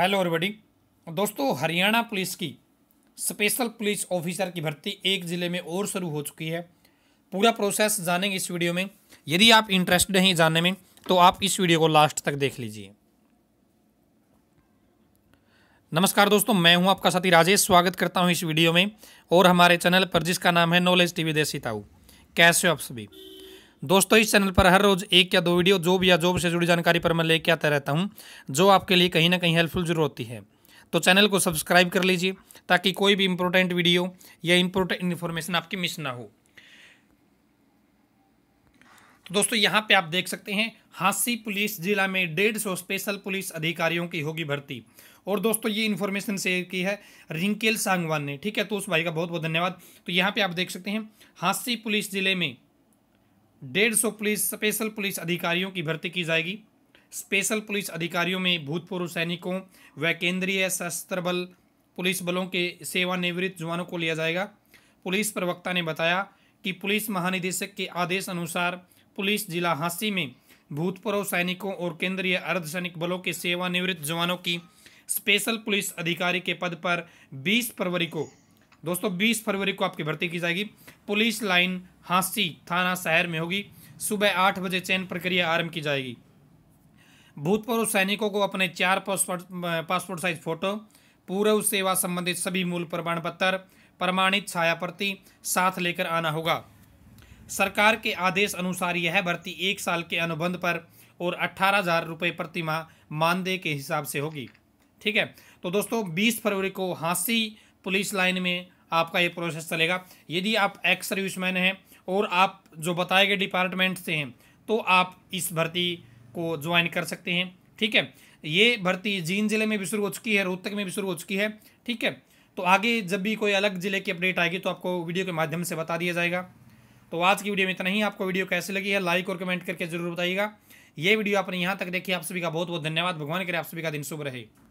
hello everybody दोस्तों Haryana police की special police officer की भर्ती एक ज़िले में और शुरू हो चुकी है पूरा प्रोसेस जानेंगे इस वीडियो में यदि आप इंटरेस्टेड हैं जानने में तो आप इस वीडियो को लास्ट तक देख लीजिए नमस्कार दोस्तों मैं हूं आपका साथी राजेश स्वागत करता हूं इस वीडियो में और हमारे चैनल पर जिसका नाम है नॉलेज टी देसी ताऊ कैसे हो आप सभी दोस्तों इस चैनल पर हर रोज एक या दो वीडियो जॉब या जॉब से जुड़ी जानकारी पर मैं लेके आता रहता हूँ जो आपके लिए कहीं ना कहीं हेल्पफुल जरूर होती है तो चैनल को सब्सक्राइब कर लीजिए ताकि कोई भी इंपॉर्टेंट वीडियो या इंपॉर्टेंट इन्फॉर्मेशन आपकी मिस ना हो तो दोस्तों यहाँ पे आप देख सकते हैं हांसी पुलिस जिला में डेढ़ सौ स्पेशल पुलिस अधिकारियों की होगी भर्ती और दोस्तों ये इन्फॉर्मेशन शेयर की है रिंकेल सांगवान ने ठीक है तो उस भाई का बहुत बहुत धन्यवाद तो यहाँ पे आप देख सकते हैं हांसी पुलिस जिले में डेढ़ सौ पुलिस स्पेशल पुलिस अधिकारियों की भर्ती की जाएगी स्पेशल पुलिस अधिकारियों में भूतपूर्व सैनिकों व केंद्रीय सशस्त्र बल पुलिस बलों के सेवानिवृत्त जवानों को लिया जाएगा पुलिस प्रवक्ता ने बताया कि पुलिस महानिदेशक के आदेश अनुसार पुलिस जिला हांसी में भूतपूर्व सैनिकों और केंद्रीय अर्धसैनिक बलों के सेवानिवृत्त जवानों की स्पेशल पुलिस अधिकारी के पद पर 20 फरवरी को दोस्तों 20 फरवरी को आपकी भर्ती की जाएगी पुलिस लाइन हांसी थाना शहर में होगी सुबह आठ बजे चयन प्रक्रिया आरंभ की जाएगी भूतपूर्व सैनिकों को अपने चार पासपोर्ट पासपोर्ट साइज फोटो पूर्व सेवा संबंधित सभी मूल प्रमाण पत्र प्रमाणित छाया प्रति साथ लेकर आना होगा सरकार के आदेश अनुसार यह भर्ती एक साल के अनुबंध पर और अट्ठारह हज़ार रुपये प्रतिमा मानदेय के हिसाब से होगी ठीक है तो दोस्तों 20 फरवरी को हांसी पुलिस लाइन में आपका ये प्रोसेस चलेगा यदि आप एक्स सर्विसमैन हैं और आप जो बताए गए डिपार्टमेंट से हैं तो आप इस भर्ती को ज्वाइन कर सकते हैं ठीक है ये भर्ती जींद ज़िले में भी शुरू हो चुकी है रोहतक में भी शुरू हो चुकी है ठीक है तो आगे जब भी कोई अलग ज़िले की अपडेट आएगी तो आपको वीडियो के माध्यम से बता दिया जाएगा तो आज की वीडियो में इतना ही आपको वीडियो कैसी लगी है लाइक और कमेंट करके जरूर बताइएगा ये वीडियो आपने यहाँ तक देखी आप सभी का बहुत बहुत धन्यवाद भगवान करे आप सभी का दिन शुभ रहे